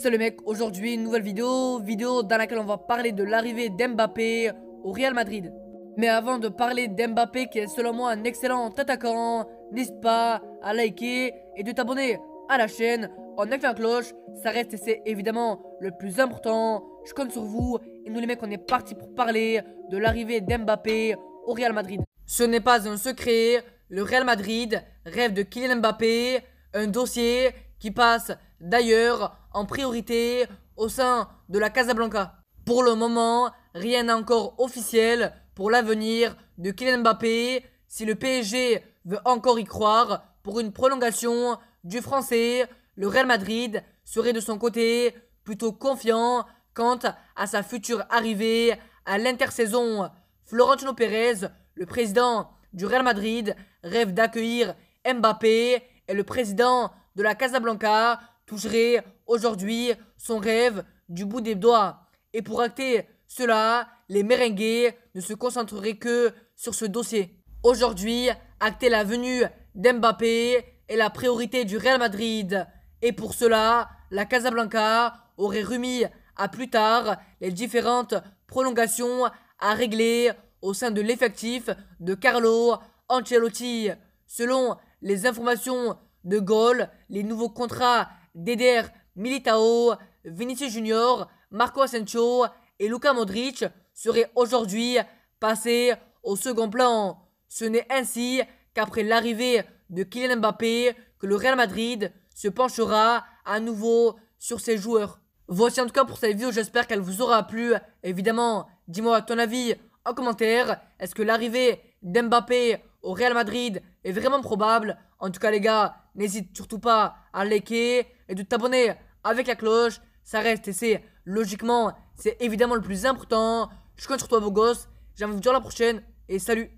Salut les mecs, aujourd'hui une nouvelle vidéo, vidéo dans laquelle on va parler de l'arrivée d'Mbappé au Real Madrid. Mais avant de parler d'Mbappé qui est selon moi un excellent attaquant, n'hésite pas à liker et de t'abonner à la chaîne en activant la cloche, ça reste et c'est évidemment le plus important. Je compte sur vous et nous les mecs on est parti pour parler de l'arrivée d'Mbappé au Real Madrid. Ce n'est pas un secret, le Real Madrid rêve de Kylian Mbappé, un dossier qui passe d'ailleurs en priorité au sein de la Casablanca. Pour le moment, rien n'est encore officiel pour l'avenir de Kylian Mbappé si le PSG veut encore y croire pour une prolongation du français, le Real Madrid serait de son côté plutôt confiant quant à sa future arrivée à l'intersaison. Florentino Pérez, le président du Real Madrid, rêve d'accueillir Mbappé et le président de la Casablanca toucherait aujourd'hui son rêve du bout des doigts. Et pour acter cela, les merengués ne se concentreraient que sur ce dossier. Aujourd'hui, acter la venue d'Mbappé est la priorité du Real Madrid. Et pour cela, la Casablanca aurait remis à plus tard les différentes prolongations à régler au sein de l'effectif de Carlo Ancelotti. Selon les informations de Gaulle, les nouveaux contrats d'Eder Militao, Vinicius Junior, Marco Asensio et Luca Modric seraient aujourd'hui passés au second plan. Ce n'est ainsi qu'après l'arrivée de Kylian Mbappé que le Real Madrid se penchera à nouveau sur ses joueurs. Voici en tout cas pour cette vidéo, j'espère qu'elle vous aura plu. Évidemment, dis-moi ton avis en commentaire. Est-ce que l'arrivée d'Mbappé au Real Madrid est vraiment probable. En tout cas, les gars, n'hésite surtout pas à liker et de t'abonner avec la cloche. Ça reste et c'est logiquement, c'est évidemment le plus important. Je compte sur toi, vos gosses. J'ai de vous dire à la prochaine et salut!